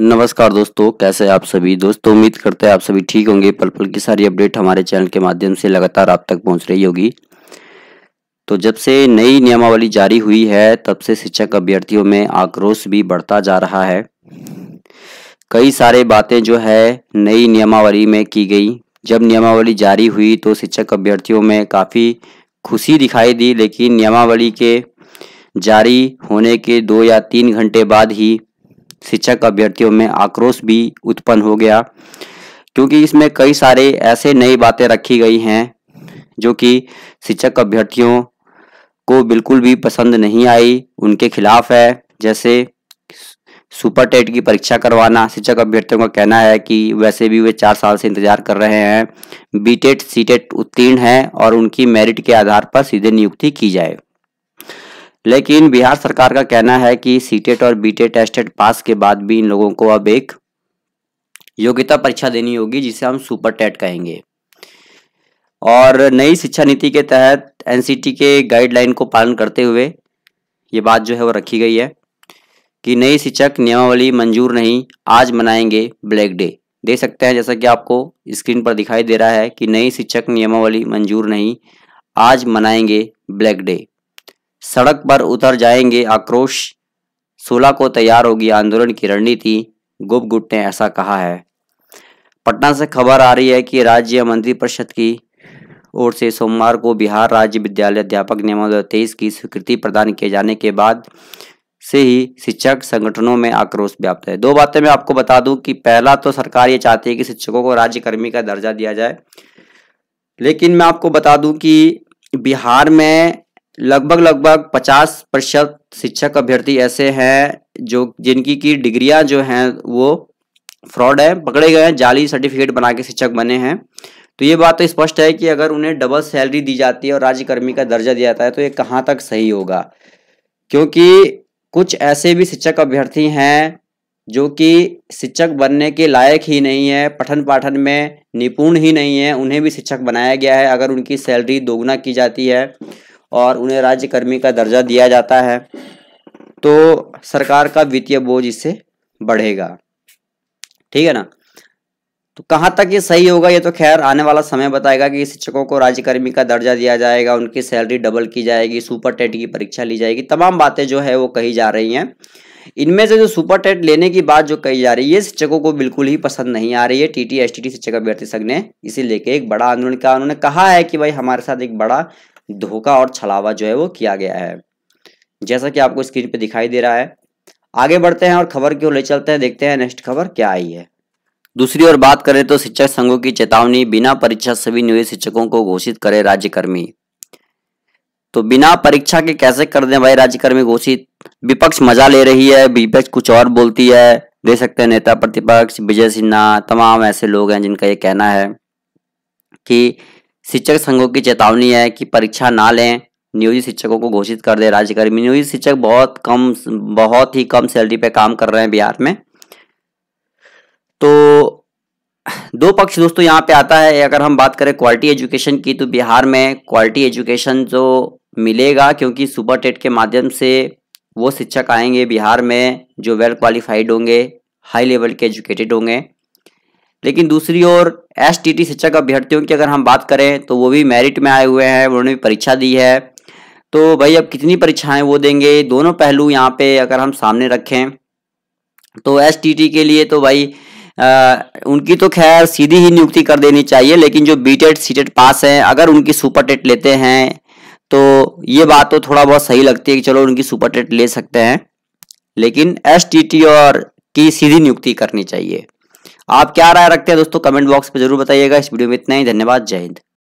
नमस्कार दोस्तों कैसे आप सभी दोस्तों उम्मीद करते हैं आप सभी ठीक होंगे पल पल की सारी अपडेट हमारे चैनल के माध्यम से लगातार आप तक पहुंच रही होगी तो जब से नई नियमावली जारी हुई है तब से शिक्षक अभ्यर्थियों में आक्रोश भी बढ़ता जा रहा है कई सारे बातें जो है नई नियमावली में की गई जब नियमावली जारी हुई तो शिक्षक अभ्यर्थियों में काफ़ी खुशी दिखाई दी लेकिन नियमावली के जारी होने के दो या तीन घंटे बाद ही शिक्षक अभ्यर्थियों में आक्रोश भी उत्पन्न हो गया क्योंकि इसमें कई सारे ऐसे नई बातें रखी गई हैं जो कि शिक्षक अभ्यर्थियों को बिल्कुल भी पसंद नहीं आई उनके खिलाफ है जैसे सुपर टेट की परीक्षा करवाना शिक्षक अभ्यर्थियों का कहना है कि वैसे भी वे चार साल से इंतजार कर रहे हैं बीटेट सीटेट उत्तीर्ण हैं और उनकी मेरिट के आधार पर सीधे नियुक्ति की जाए लेकिन बिहार सरकार का कहना है कि सीटेट और बीटेट टेस्टेट पास के बाद भी इन लोगों को अब एक योग्यता परीक्षा देनी होगी जिसे हम सुपर टेट कहेंगे और नई शिक्षा नीति के तहत एनसीटी के गाइडलाइन को पालन करते हुए ये बात जो है वो रखी गई है कि नई शिक्षक नियमावली मंजूर नहीं आज मनाएंगे ब्लैक डे दे सकते हैं जैसा कि आपको स्क्रीन पर दिखाई दे रहा है कि नई शिक्षक नियमावली मंजूर नहीं आज मनाएंगे ब्लैक डे सड़क पर उतर जाएंगे आक्रोश सोलह को तैयार होगी आंदोलन की रणनीति गुट ने ऐसा कहा है पटना से खबर आ रही है कि राज्य मंत्रिपरिषद की ओर से सोमवार को बिहार राज्य विद्यालय अध्यापक नियम दो की स्वीकृति प्रदान किए जाने के बाद से ही शिक्षक संगठनों में आक्रोश व्याप्त है दो बातें मैं आपको बता दूं कि पहला तो सरकार ये चाहती है कि शिक्षकों को राज्यकर्मी का दर्जा दिया जाए लेकिन मैं आपको बता दूं कि बिहार में लगभग लगभग 50 प्रतिशत शिक्षक अभ्यर्थी ऐसे हैं जो जिनकी की डिग्रियां जो हैं वो फ्रॉड है पकड़े गए हैं जाली सर्टिफिकेट बना के शिक्षक बने हैं तो ये बात तो स्पष्ट है कि अगर उन्हें डबल सैलरी दी जाती है और राज्यकर्मी का दर्जा दिया जाता है तो ये कहाँ तक सही होगा क्योंकि कुछ ऐसे भी शिक्षक अभ्यर्थी हैं जो कि शिक्षक बनने के लायक ही नहीं है पठन पाठन में निपुण ही नहीं है उन्हें भी शिक्षक बनाया गया है अगर उनकी सैलरी दोगुना की जाती है और उन्हें राज्यकर्मी का दर्जा दिया जाता है तो सरकार का वित्तीय बोझ इससे बढ़ेगा ठीक है ना तो कहाँ तक ये सही होगा ये तो खैर आने वाला समय बताएगा कि शिक्षकों को राज्यकर्मी का दर्जा दिया जाएगा उनकी सैलरी डबल की जाएगी सुपर टेट की परीक्षा ली जाएगी तमाम बातें जो है वो कही जा रही हैं इनमें से जो सुपर टेट लेने की बात जो कही जा रही है शिक्षकों को बिल्कुल ही पसंद नहीं आ रही है T T S T T शिक्षक अभ्यर्थी संघ ने इसे लेके एक बड़ा आंदोलन किया उन्होंने कहा है कि भाई हमारे साथ एक बड़ा धोखा और छलावा जो है वो किया गया है जैसा कि आपको स्क्रीन पे दिखाई दे रहा है आगे बढ़ते हैं और खबर क्यों ले चलते हैं देखते हैं नेक्स्ट खबर क्या आई है दूसरी ओर बात करें तो शिक्षक संघों की चेतावनी बिना परीक्षा सभी नियोजित शिक्षकों को घोषित करे राज्यकर्मी तो बिना परीक्षा के कैसे कर दें भाई राज्यकर्मी घोषित विपक्ष मजा ले रही है विपक्ष कुछ और बोलती है दे सकते हैं नेता प्रतिपक्ष विजय सिन्हा तमाम ऐसे लोग हैं जिनका ये कहना है कि शिक्षक संघों की चेतावनी है कि परीक्षा ना लें नियोजित शिक्षकों को घोषित कर दे राज्य नियोजित शिक्षक बहुत कम बहुत ही कम सैलरी पे काम कर रहे हैं बिहार में तो दो पक्ष दोस्तों यहाँ पे आता है अगर हम बात करें क्वालिटी एजुकेशन की तो बिहार में क्वालिटी एजुकेशन जो मिलेगा क्योंकि सुपर टेट के माध्यम से वो शिक्षक आएंगे बिहार में जो वेल क्वालिफाइड होंगे हाई लेवल के एजुकेटेड होंगे लेकिन दूसरी ओर एस टी टी शिक्षक अभ्यर्थियों की अगर हम बात करें तो वो भी मेरिट में आए हुए हैं उन्होंने भी परीक्षा दी है तो भाई अब कितनी परीक्षाएं वो देंगे दोनों पहलू यहाँ पे अगर हम सामने रखें तो एस टी टी के लिए तो भाई आ, उनकी तो खैर सीधी ही नियुक्ति कर देनी चाहिए लेकिन जो B TET C TET pass हैं अगर उनकी सुपर टेट e लेते हैं तो ये बात तो थोड़ा बहुत सही लगती है कि चलो उनकी सुपर टेट e ले सकते हैं लेकिन एस टी टी और की सीधी नियुक्ति करनी चाहिए आप क्या राय रखते हैं दोस्तों कमेंट बॉक्स में जरूर बताइएगा इस वीडियो में इतना ही धन्यवाद जय हिंद